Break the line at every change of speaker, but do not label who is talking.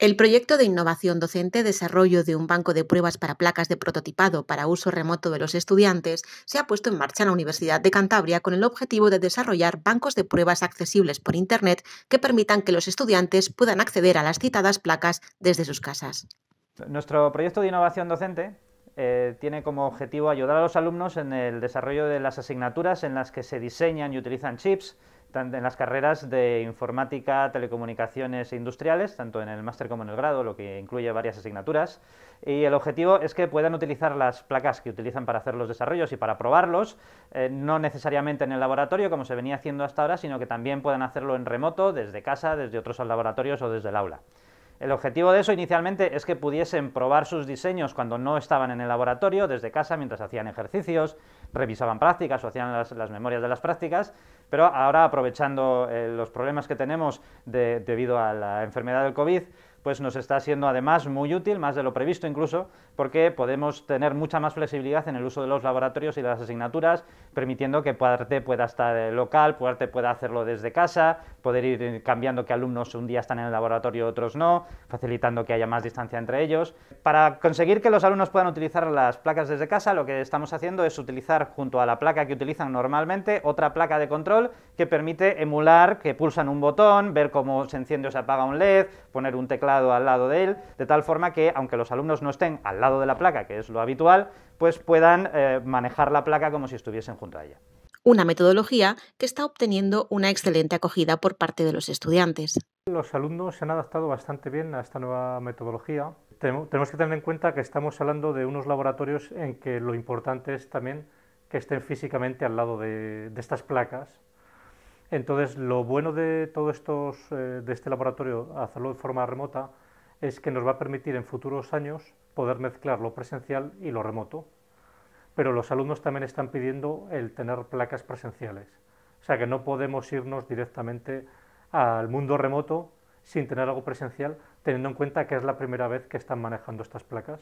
El proyecto de innovación docente Desarrollo de un banco de pruebas para placas de prototipado para uso remoto de los estudiantes se ha puesto en marcha en la Universidad de Cantabria con el objetivo de desarrollar bancos de pruebas accesibles por Internet que permitan que los estudiantes puedan acceder a las citadas placas desde sus casas.
Nuestro proyecto de innovación docente eh, tiene como objetivo ayudar a los alumnos en el desarrollo de las asignaturas en las que se diseñan y utilizan chips en las carreras de informática, telecomunicaciones e industriales, tanto en el máster como en el grado, lo que incluye varias asignaturas. Y el objetivo es que puedan utilizar las placas que utilizan para hacer los desarrollos y para probarlos, eh, no necesariamente en el laboratorio, como se venía haciendo hasta ahora, sino que también puedan hacerlo en remoto, desde casa, desde otros laboratorios o desde el aula. El objetivo de eso inicialmente es que pudiesen probar sus diseños cuando no estaban en el laboratorio, desde casa, mientras hacían ejercicios, revisaban prácticas o hacían las, memorias de las prácticas, pero ahora aprovechando eh, los problemas que tenemos debido a la enfermedad del COVID, pues nos está siendo además muy útil, más de lo previsto incluso, porque podemos tener mucha más flexibilidad en el uso de los laboratorios y de las asignaturas, permitiendo que parte pueda estar local, parte pueda hacerlo desde casa, poder ir cambiando que alumnos un día están en el laboratorio, y otros no, facilitando que haya más distancia entre ellos. Para conseguir que los alumnos puedan utilizar las placas desde casa, lo que estamos haciendo es utilizar junto a la placa que utilizan normalmente otra placa de control que permite emular que pulsan un botón, ver cómo se enciende o se apaga un LED, poner un teclado al lado de él, de tal forma que, aunque los alumnos no estén al lado de la placa, que es lo habitual, pues puedan eh, manejar la placa como si estuviesen junto a ella.
Una metodología que está obteniendo una excelente acogida por parte de los estudiantes.
Los alumnos se han adaptado bastante bien a esta nueva metodología. Tenemos que tener en cuenta que estamos hablando de unos laboratorios en que lo importante es también que estén físicamente al lado de estas placas entonces, lo bueno de todo estos, eh, de este laboratorio, hacerlo de forma remota, es que nos va a permitir en futuros años poder mezclar lo presencial y lo remoto. Pero los alumnos también están pidiendo el tener placas presenciales. O sea que no podemos irnos directamente al mundo remoto sin tener algo presencial, teniendo en cuenta que es la primera vez que están manejando estas placas.